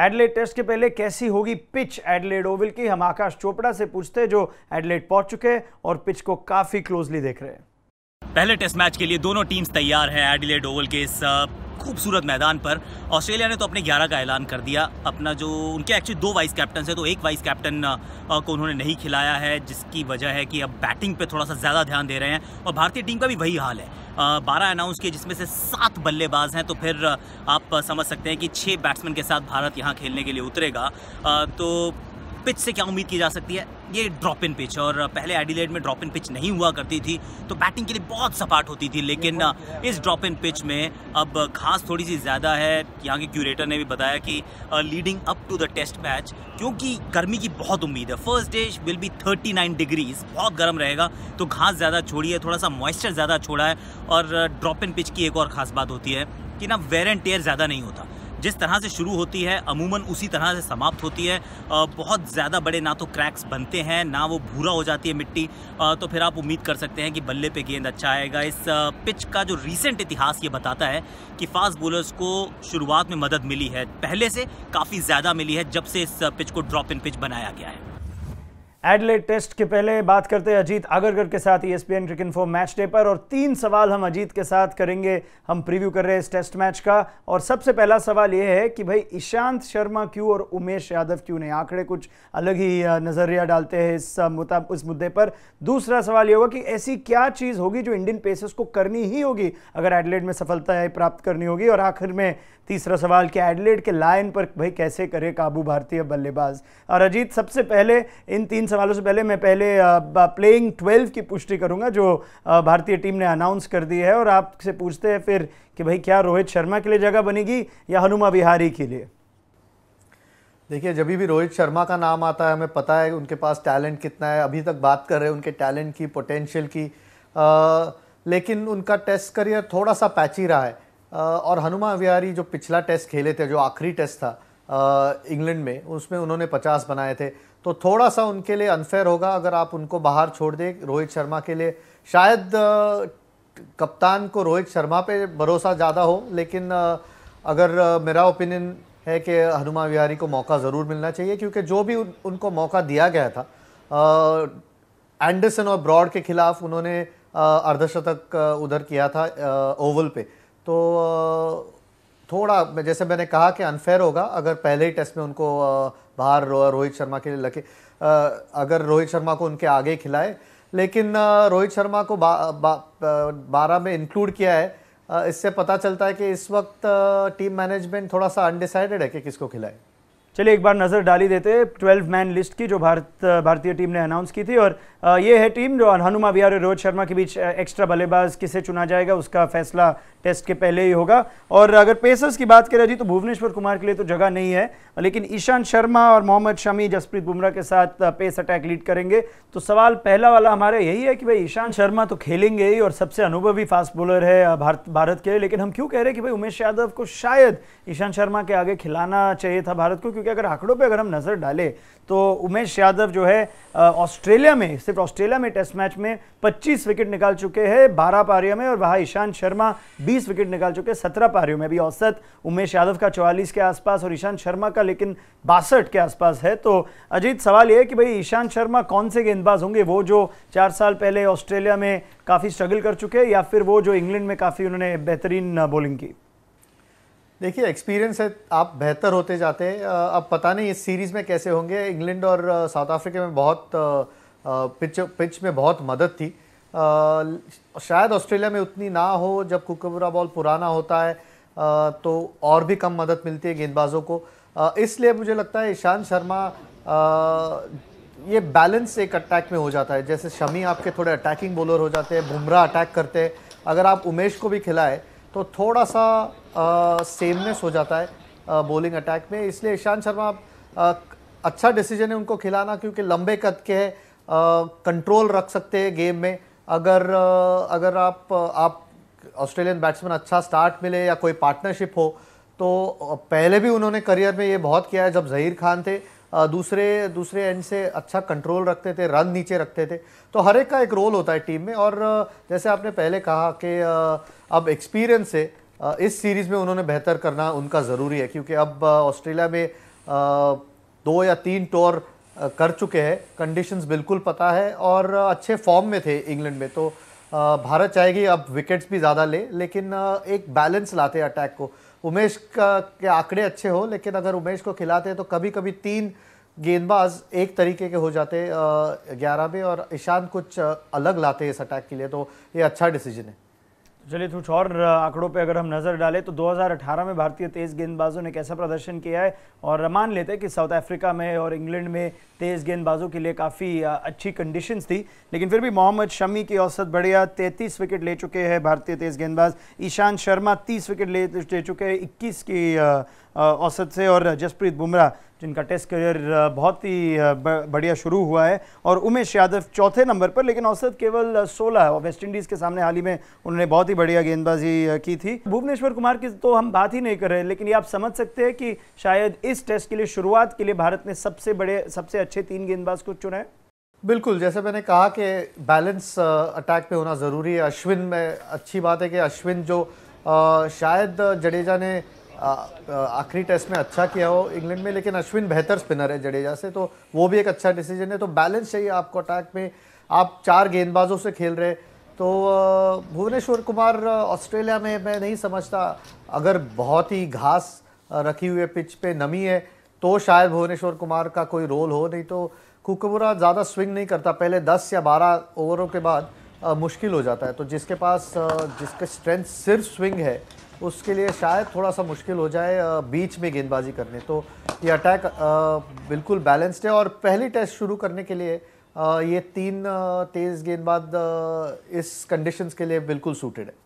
एडलेट test के पहले कैसी होगी पिच एडलेट ओवल की हम आकाश चोपड़ा से पूछते हैं जो एडलेट पहुंच चुके हैं और पिच को काफी क्लोजली देख रहे हैं पहले टेस्ट मैच के लिए दोनों टीम्स तैयार हैं एडिलेड ओवल के इस खूबसूरत मैदान पर ऑस्ट्रेलिया ने तो अपने 11 का ऐलान कर दिया अपना जो उनके एक्चुअली दो वाइस कैप्टन है तो एक वाइस कैप्टन को उन्होंने नहीं खिलाया है जिसकी वजह है कि अब बैटिंग पर थोड़ा सा ज़्यादा ध्यान दे रहे हैं और भारतीय टीम का भी वही हाल है बारह अनाउंस किए जिसमें से सात बल्लेबाज हैं तो फिर आप समझ सकते हैं कि छः बैट्समैन के साथ भारत यहाँ खेलने के लिए उतरेगा तो पिच से क्या उम्मीद की जा सकती है ये ड्रॉप इन पिच और पहले एडिलेड में ड्रॉप इन पिच नहीं हुआ करती थी तो बैटिंग के लिए बहुत सपाट होती थी लेकिन इस ड्रॉप इन पिच में अब घास थोड़ी सी ज़्यादा है यहाँ के क्यूरेटर ने भी बताया कि leading up to the test match क्योंकि गर्मी की बहुत उम्मीद है first day will be 39 degrees बहुत गर्म रहेगा तो घास ज़्यादा छोड़ी है थोड़ा सा मॉइस्चर ज़्यादा छोड़ा है और ड्रॉप इन पिच की एक और ख़ास बात होती है कि ना वेर एंड टेयर ज़्यादा नहीं होता जिस तरह से शुरू होती है अमूमन उसी तरह से समाप्त होती है बहुत ज़्यादा बड़े ना तो क्रैक्स बनते हैं ना वो भूरा हो जाती है मिट्टी तो फिर आप उम्मीद कर सकते हैं कि बल्ले पे गेंद अच्छा आएगा इस पिच का जो रीसेंट इतिहास ये बताता है कि फास्ट बॉलर्स को शुरुआत में मदद मिली है पहले से काफ़ी ज़्यादा मिली है जब से इस पिच को ड्रॉप इन पिच बनाया गया है एडलेट टेस्ट के पहले बात करते हैं अजीत आगरकर के साथ E S P N cricinfo match day पर और तीन सवाल हम अजीत के साथ करेंगे हम प्रीव्यू कर रहे हैं इस टेस्ट मैच का और सबसे पहला सवाल ये है कि भाई ईशांत शर्मा क्यों और उमेश यादव क्यों नहीं आंकड़े कुछ अलग ही नज़रिया डालते हैं इस मुताब इस मुद्दे पर दूसरा सवाल ये होगा कि ऐसी क्या चीज़ होगी जो इंडियन पेसर्स को करनी ही होगी अगर एडलेट में सफलता प्राप्त करनी होगी और आखिर में तीसरा सवाल कि एडलेट के लाइन पर भाई कैसे करे काबू भारतीय बल्लेबाज और अजीत सबसे पहले इन तीन सवालों से पहले मैं पहले प्लेइंग ट्वेल्व की पुष्टि करूंगा जो भारतीय टीम ने अनाउंस कर दी है और आपसे पूछते हैं फिर कि भाई क्या रोहित शर्मा के लिए जगह बनेगी या हनुमा बिहारी के लिए देखिए जब भी रोहित शर्मा का नाम आता है हमें पता है उनके पास टैलेंट कितना है अभी तक बात कर रहे हैं उनके टैलेंट की पोटेंशियल की आ, लेकिन उनका टेस्ट करियर थोड़ा सा पैची रहा है आ, और हनुमा विहारी जो पिछला टेस्ट खेले थे जो आखिरी टेस्ट था इंग्लैंड में उसमें उन्होंने 50 बनाए थे तो थोड़ा सा उनके लिए अनफेयर होगा अगर आप उनको बाहर छोड़ दें रोहित शर्मा के लिए शायद कप्तान को रोहित शर्मा पे भरोसा ज़्यादा हो लेकिन अगर मेरा ओपिनियन है कि हनुमा विहारी को मौका ज़रूर मिलना चाहिए क्योंकि जो भी उन, उनको मौका दिया गया था एंडरसन और ब्रॉड के खिलाफ उन्होंने अर्धशतक उधर किया था ओवल पे तो थोड़ा जैसे मैंने कहा कि अनफेयर होगा अगर पहले ही टेस्ट में उनको बाहर रोहित शर्मा के लिए लगे अगर रोहित शर्मा को उनके आगे खिलाए लेकिन रोहित शर्मा को बा, बा, बारह में इंक्लूड किया है इससे पता चलता है कि इस वक्त टीम मैनेजमेंट थोड़ा सा अनडिसाइडेड है कि किसको खिलाए चलिए एक बार नज़र डाली देते ट्वेल्व मैन लिस्ट की जो भारत भारतीय टीम ने अनाउंस की थी और ये है टीम जो हनुमा विहार और रोहित शर्मा के बीच एक्स्ट्रा बल्लेबाज किसे चुना जाएगा उसका फैसला टेस्ट के पहले ही होगा और अगर पेसर्स की बात करें जी तो भुवनेश्वर कुमार के लिए तो जगह नहीं है लेकिन ईशांत शर्मा और मोहम्मद शमी जसप्रीत बुमराह के साथ पेस अटैक लीड करेंगे तो सवाल पहला वाला हमारा यही है कि भाई ईशांत शर्मा तो खेलेंगे ही और सबसे अनुभवी फास्ट बॉलर है भारत भारत के लिए लेकिन हम क्यों कह रहे हैं कि भाई उमेश यादव को शायद ईशांत शर्मा के आगे खिलाना चाहिए था भारत को क्योंकि अगर आंकड़ों पे अगर हम नज़र डालें तो उमेश यादव जो है ऑस्ट्रेलिया में सिर्फ ऑस्ट्रेलिया में टेस्ट मैच में 25 विकेट निकाल चुके हैं 12 पारियों में और वहाँ ईशांत शर्मा 20 विकेट निकाल चुके हैं सत्रह पारियों में भी औसत उमेश यादव का चौवालीस के आसपास और ईशांत शर्मा का लेकिन बासठ के आसपास है तो अजीत सवाल ये है कि भाई ईशांत शर्मा कौन से गेंदबाज होंगे वो जो चार साल पहले ऑस्ट्रेलिया में काफ़ी स्ट्रगल कर चुके हैं या फिर वो जो इंग्लैंड में काफ़ी उन्होंने बेहतरीन बॉलिंग की देखिए एक्सपीरियंस है आप बेहतर होते जाते हैं अब पता नहीं इस सीरीज़ में कैसे होंगे इंग्लैंड और साउथ अफ्रीका में बहुत पिच पिच में बहुत मदद थी शायद ऑस्ट्रेलिया में उतनी ना हो जब कुकबरा बॉल पुराना होता है तो और भी कम मदद मिलती है गेंदबाजों को इसलिए मुझे लगता है ईशांत शर्मा ये बैलेंस एक अटैक में हो जाता है जैसे शमी आपके थोड़े अटैकिंग बॉलर हो जाते हैं बुमराह अटैक करते हैं अगर आप उमेश को भी खिलाए तो थोड़ा सा सेमनेस हो जाता है आ, बॉलिंग अटैक में इसलिए ईशांत शर्मा आ, अच्छा डिसीजन है उनको खिलाना क्योंकि लंबे कद के है कंट्रोल रख सकते हैं गेम में अगर आ, अगर आप आप ऑस्ट्रेलियन बैट्समैन अच्छा स्टार्ट मिले या कोई पार्टनरशिप हो तो पहले भी उन्होंने करियर में ये बहुत किया है जब जहीर खान थे दूसरे दूसरे एंड से अच्छा कंट्रोल रखते थे रन नीचे रखते थे तो हर एक का एक रोल होता है टीम में और जैसे आपने पहले कहा कि अब एक्सपीरियंस है इस सीरीज़ में उन्होंने बेहतर करना उनका ज़रूरी है क्योंकि अब ऑस्ट्रेलिया में दो या तीन टूर कर चुके हैं कंडीशंस बिल्कुल पता है और अच्छे फॉर्म में थे इंग्लैंड में तो भारत चाहेगी अब विकेट्स भी ज़्यादा ले लेकिन एक बैलेंस लाते अटैक को उमेश का के आंकड़े अच्छे हो लेकिन अगर उमेश को खिलाते हैं तो कभी कभी तीन गेंदबाज एक तरीके के हो जाते ग्यारह में और ईशान कुछ अलग लाते इस अटैक के लिए तो ये अच्छा डिसीजन है चलिए कुछ और आंकड़ों पे अगर हम नज़र डालें तो 2018 में भारतीय तेज़ गेंदबाजों ने कैसा प्रदर्शन किया है और मान लेते हैं कि साउथ अफ्रीका में और इंग्लैंड में तेज़ गेंदबाजों के लिए काफ़ी अच्छी कंडीशंस थी लेकिन फिर भी मोहम्मद शमी की औसत बढ़िया 33 विकेट ले चुके हैं भारतीय तेज़ गेंदबाज ईशांत शर्मा 30 विकेट ले, ले चुके हैं इक्कीस की औसत से और जसप्रीत बुमराह जिनका टेस्ट करियर बहुत ही बढ़िया शुरू हुआ है और उमेश यादव चौथे नंबर पर लेकिन औसत केवल 16 और वेस्ट इंडीज़ के सामने हाल ही में उन्होंने बहुत ही बढ़िया गेंदबाजी की थी भुवनेश्वर कुमार की तो हम बात ही नहीं कर रहे लेकिन ये आप समझ सकते हैं कि शायद इस टेस्ट के लिए शुरुआत के लिए भारत ने सबसे बड़े सबसे अच्छे तीन गेंदबाज को चुना है बिल्कुल जैसे मैंने कहा कि बैलेंस अटैक पे होना ज़रूरी है अश्विन में अच्छी बात है कि अश्विन जो आ, शायद जडेजा ने आखिरी टेस्ट में अच्छा किया हो इंग्लैंड में लेकिन अश्विन बेहतर स्पिनर है जडेजा से तो वो भी एक अच्छा डिसीजन है तो बैलेंस चाहिए आपको अटैक में आप चार गेंदबाजों से खेल रहे तो भुवनेश्वर कुमार ऑस्ट्रेलिया में मैं नहीं समझता अगर बहुत ही घास रखी हुई है पिच पे नमी है तो शायद भुवनेश्वर कुमार का कोई रोल हो नहीं तो कुकबुरा ज़्यादा स्विंग नहीं करता पहले 10 या 12 ओवरों के बाद आ, मुश्किल हो जाता है तो जिसके पास जिसके स्ट्रेंथ सिर्फ स्विंग है उसके लिए शायद थोड़ा सा मुश्किल हो जाए बीच में गेंदबाजी करने तो ये अटैक बिल्कुल बैलेंस्ड है और पहली टेस्ट शुरू करने के लिए ये तीन तेज़ गेंदबाज इस कंडीशंस के लिए बिल्कुल सूटेड है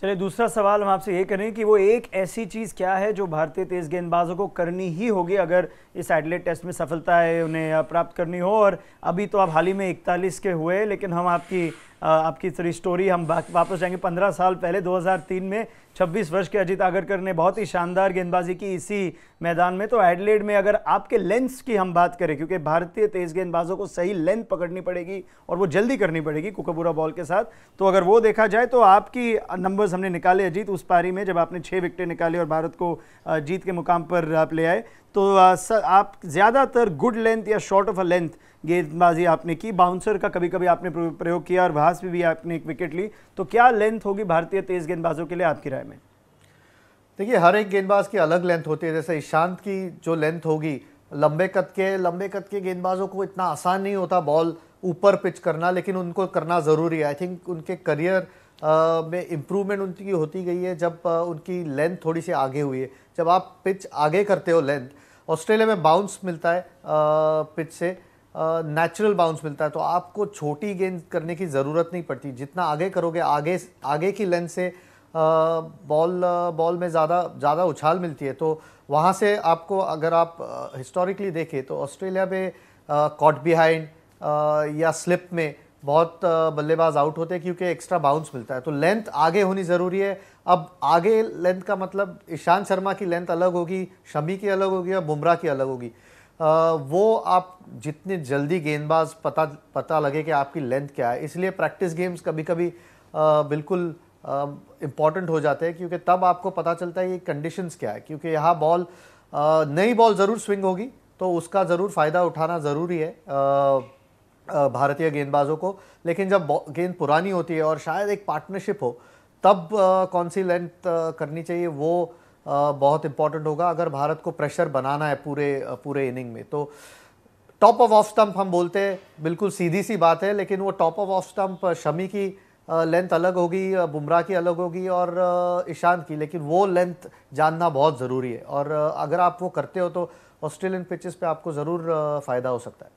चलिए दूसरा सवाल हम आपसे ये करें कि वो एक ऐसी चीज़ क्या है जो भारतीय तेज़ गेंदबाजों को करनी ही होगी अगर इस एडलेट टेस्ट में सफलता है उन्हें प्राप्त करनी हो और अभी तो आप हाल ही में इकतालीस के हुए लेकिन हम आपकी आपकी थोड़ी स्टोरी हम वापस जाएंगे पंद्रह साल पहले 2003 में 26 वर्ष के अजीत आगरकर ने बहुत ही शानदार गेंदबाजी की इसी मैदान में तो एडलेड में अगर आपके लेंथ की हम बात करें क्योंकि भारतीय तेज गेंदबाजों को सही लेंथ पकड़नी पड़ेगी और वो जल्दी करनी पड़ेगी कुकबूरा बॉल के साथ तो अगर वो देखा जाए तो आपकी नंबर्स हमने निकाले अजीत उस पारी में जब आपने छः विकटें निकाली और भारत को जीत के मुकाम पर आप ले आए तो आप ज़्यादातर गुड लेंथ या शॉर्ट ऑफ अ लेंथ गेंदबाजी आपने की बाउंसर का कभी कभी आपने प्रयोग किया और भास भी, भी आपने एक विकेट ली तो क्या लेंथ होगी भारतीय तेज़ गेंदबाजों के लिए आपकी राय में देखिए हर एक गेंदबाज की अलग लेंथ होती है जैसे ईशांत की जो लेंथ होगी लंबे कद के लंबे कद के गेंदबाजों को इतना आसान नहीं होता बॉल ऊपर पिच करना लेकिन उनको करना ज़रूरी है आई थिंक उनके करियर में इम्प्रूवमेंट उनकी होती गई है जब उनकी लेंथ थोड़ी सी आगे हुई है जब आप पिच आगे करते हो लेंथ ऑस्ट्रेलिया में बाउंस मिलता है पिच से नेचुरल बाउंस मिलता है तो आपको छोटी गेंद करने की ज़रूरत नहीं पड़ती जितना आगे करोगे आगे आगे की लेंथ से बॉल बॉल में ज़्यादा ज़्यादा उछाल मिलती है तो वहाँ से आपको अगर आप हिस्टोरिकली देखें तो ऑस्ट्रेलिया में कॉट बिहाइंड या स्लिप में बहुत बल्लेबाज आउट होते हैं क्योंकि एक्स्ट्रा बाउंस मिलता है तो लेंथ आगे होनी ज़रूरी है अब आगे लेंथ का मतलब ईशांत शर्मा की लेंथ अलग होगी शमी की अलग होगी या बुमराह की अलग होगी वो आप जितने जल्दी गेंदबाज पता पता लगे कि आपकी लेंथ क्या है इसलिए प्रैक्टिस गेम्स कभी कभी बिल्कुल इम्पॉर्टेंट हो जाते हैं क्योंकि तब आपको पता चलता है ये कंडीशंस क्या है क्योंकि यहाँ बॉल नई बॉल ज़रूर स्विंग होगी तो उसका ज़रूर फ़ायदा उठाना ज़रूरी है भारतीय गेंदबाजों को लेकिन जब गेंद पुरानी होती है और शायद एक पार्टनरशिप हो तब कौन सी लेंथ करनी चाहिए वो बहुत इम्पॉर्टेंट होगा अगर भारत को प्रेशर बनाना है पूरे पूरे इनिंग में तो टॉप ऑफ ऑफ स्टम्प हम बोलते हैं बिल्कुल सीधी सी बात है लेकिन वो top of off stump Shami की लेंथ अलग होगी बुमराह की अलग होगी और ईशान की लेकिन वो लेंथ जानना बहुत ज़रूरी है और अगर आप वो करते हो तो ऑस्ट्रेलियन पिचेस पे आपको ज़रूर फ़ायदा हो सकता है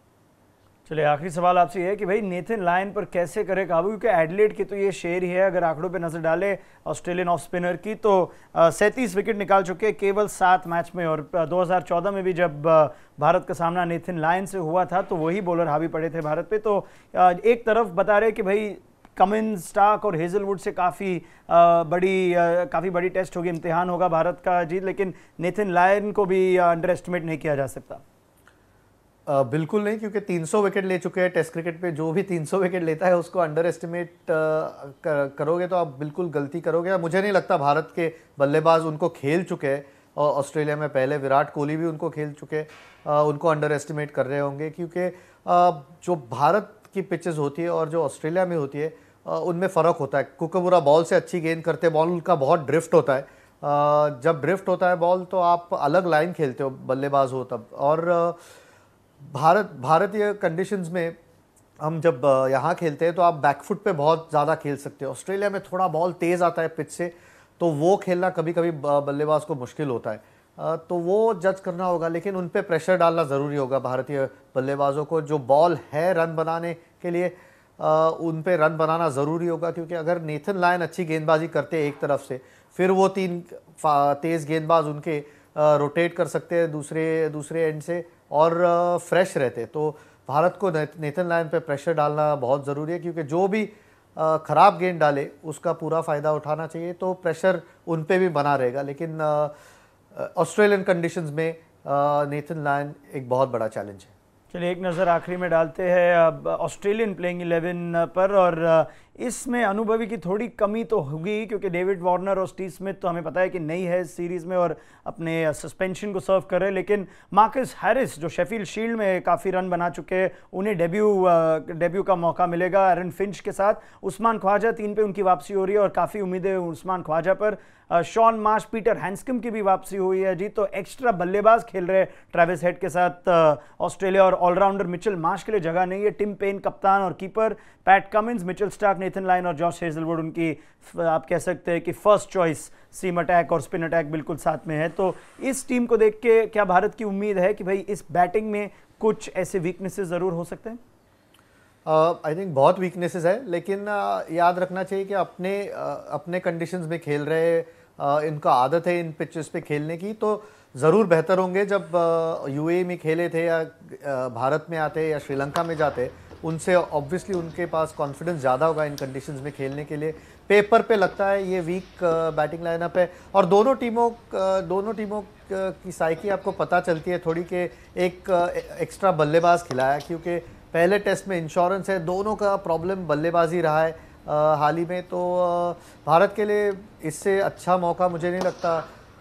चलिए आखिरी सवाल आपसे है कि भाई नेथन लाइन पर कैसे करे काबू क्योंकि एडलेट की तो ये शेर ही है अगर आंकड़ों पे नजर डाले ऑस्ट्रेलियन ऑफ स्पिनर की तो सैंतीस विकेट निकाल चुके हैं केवल सात मैच में और 2014 में भी जब भारत का सामना नेथन लायन से हुआ था तो वही बॉलर हावी पड़े थे भारत पे तो एक तरफ बता रहे कि भाई कमिन स्टाक और हेजलवुड से काफ़ी बड़ी काफ़ी बड़ी टेस्ट होगी इम्तिहान होगा भारत का जी लेकिन नेथिन लायन को भी अंडर एस्टिमेट नहीं किया जा सकता बिल्कुल नहीं क्योंकि 300 विकेट ले चुके हैं टेस्ट क्रिकेट पे जो भी 300 विकेट लेता है उसको अंडर एस्टिमेट करोगे तो आप बिल्कुल गलती करोगे मुझे नहीं लगता भारत के बल्लेबाज उनको खेल चुके हैं और ऑस्ट्रेलिया में पहले विराट कोहली भी उनको खेल चुके हैं उनको अंडर एस्टिमेट कर रहे होंगे क्योंकि जो भारत की पिचेस होती है और जो ऑस्ट्रेलिया में होती है उनमें फ़र्क होता है कुकबुरा बॉल से अच्छी गेंद करते हैं बॉल उनका बहुत ड्रिफ्ट होता है जब ड्रिफ्ट होता है बॉल तो आप अलग लाइन खेलते हो बल्लेबाज हो तब और भारत भारतीय कंडीशंस में हम जब यहाँ खेलते हैं तो आप बैकफुट पे बहुत ज़्यादा खेल सकते हो ऑस्ट्रेलिया में थोड़ा बॉल तेज़ आता है पिच से तो वो खेलना कभी कभी बल्लेबाज को मुश्किल होता है तो वो जज करना होगा लेकिन उन पर प्रेशर डालना ज़रूरी होगा भारतीय बल्लेबाजों को जो बॉल है रन बनाने के लिए उन पर रन बनाना ज़रूरी होगा क्योंकि अगर नेथन लायन अच्छी गेंदबाजी करते हैं एक तरफ से फिर वो तीन तेज़ गेंदबाज उनके रोटेट कर सकते हैं दूसरे दूसरे एंड से और फ्रेश रहते तो भारत को नेथन लाइन पे प्रेशर डालना बहुत ज़रूरी है क्योंकि जो भी ख़राब गेंद डाले उसका पूरा फ़ायदा उठाना चाहिए तो प्रेशर उन पर भी बना रहेगा लेकिन ऑस्ट्रेलियन कंडीशंस में नेथन लाइन एक बहुत बड़ा चैलेंज है चलिए एक नज़र आखिरी में डालते हैं ऑस्ट्रेलियन प्लेइंग 11 पर और इसमें अनुभवी की थोड़ी कमी तो होगी क्योंकि डेविड वार्नर और स्टीव स्मिथ तो हमें पता है कि नहीं है इस सीरीज़ में और अपने सस्पेंशन को सर्व कर रहे लेकिन मार्कस हैरिस जो शेफील शील्ड में काफ़ी रन बना चुके हैं उन्हें डेब्यू डेब्यू का मौका मिलेगा एरन फिंच के साथ उस्मान ख्वाजा तीन पे उनकी वापसी हो रही है और काफ़ी उम्मीदें उस्मान ख्वाजा पर शॉन मार्श पीटर हैंस्किम की भी वापसी हुई है जी तो एक्स्ट्रा बल्लेबाज खेल रहे ट्रेविस हेड के साथ ऑस्ट्रेलिया और ऑलराउंडर मिचल मार्श के लिए जगह नहीं है टिम पेन कप्तान और keeper Pat Cummins Mitchell Starc ने नेथन लाइन और जॉश हेजलवुड उनकी आप कह सकते हैं कि फर्स्ट चॉइस सीम अटैक और स्पिन अटैक बिल्कुल साथ में है तो इस टीम को देख के क्या भारत की उम्मीद है कि भाई इस बैटिंग में कुछ ऐसे वीकनेसेस ज़रूर हो सकते हैं आई uh, थिंक बहुत वीकनेसेस है लेकिन uh, याद रखना चाहिए कि अपने uh, अपने कंडीशंस में खेल रहे uh, इनका आदत है इन पिचेस पे खेलने की तो ज़रूर बेहतर होंगे जब यू uh, e में खेले थे या uh, भारत में आते या श्रीलंका में जाते उनसे ऑब्वियसली उनके पास कॉन्फिडेंस ज़्यादा होगा इन कंडीशन में खेलने के लिए पेपर पे लगता है ये वीक बैटिंग लाइनअप है और दोनों टीमों uh, दोनों टीमों uh, की साइकी आपको पता चलती है थोड़ी कि एक एक्स्ट्रा uh, बल्लेबाज खिलाया क्योंकि पहले टेस्ट में इंश्योरेंस है दोनों का प्रॉब्लम बल्लेबाजी रहा है हाल ही में तो भारत के लिए इससे अच्छा मौका मुझे नहीं लगता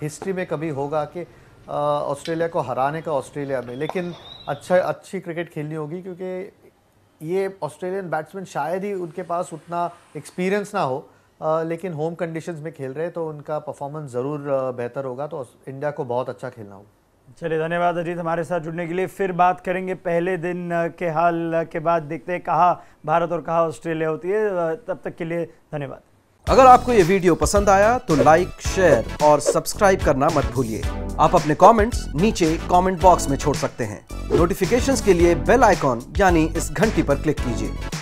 हिस्ट्री में कभी होगा कि ऑस्ट्रेलिया को हराने का ऑस्ट्रेलिया में लेकिन अच्छा अच्छी क्रिकेट खेलनी होगी क्योंकि ये ऑस्ट्रेलियन बैट्समैन शायद ही उनके पास उतना एक्सपीरियंस ना हो आ, लेकिन होम कंडीशंस में खेल रहे तो उनका परफॉर्मेंस ज़रूर बेहतर होगा तो इंडिया को बहुत अच्छा खेलना होगा चलिए धन्यवाद अजीत हमारे साथ जुड़ने के लिए फिर बात करेंगे पहले दिन के हाल के बाद देखते हैं कहाँ भारत और कहाँ ऑस्ट्रेलिया होती है तब तक के लिए धन्यवाद अगर आपको ये वीडियो पसंद आया तो लाइक शेयर और सब्सक्राइब करना मत भूलिए आप अपने कमेंट्स नीचे कमेंट बॉक्स में छोड़ सकते हैं नोटिफिकेशंस के लिए बेल आइकॉन यानी इस घंटी पर क्लिक कीजिए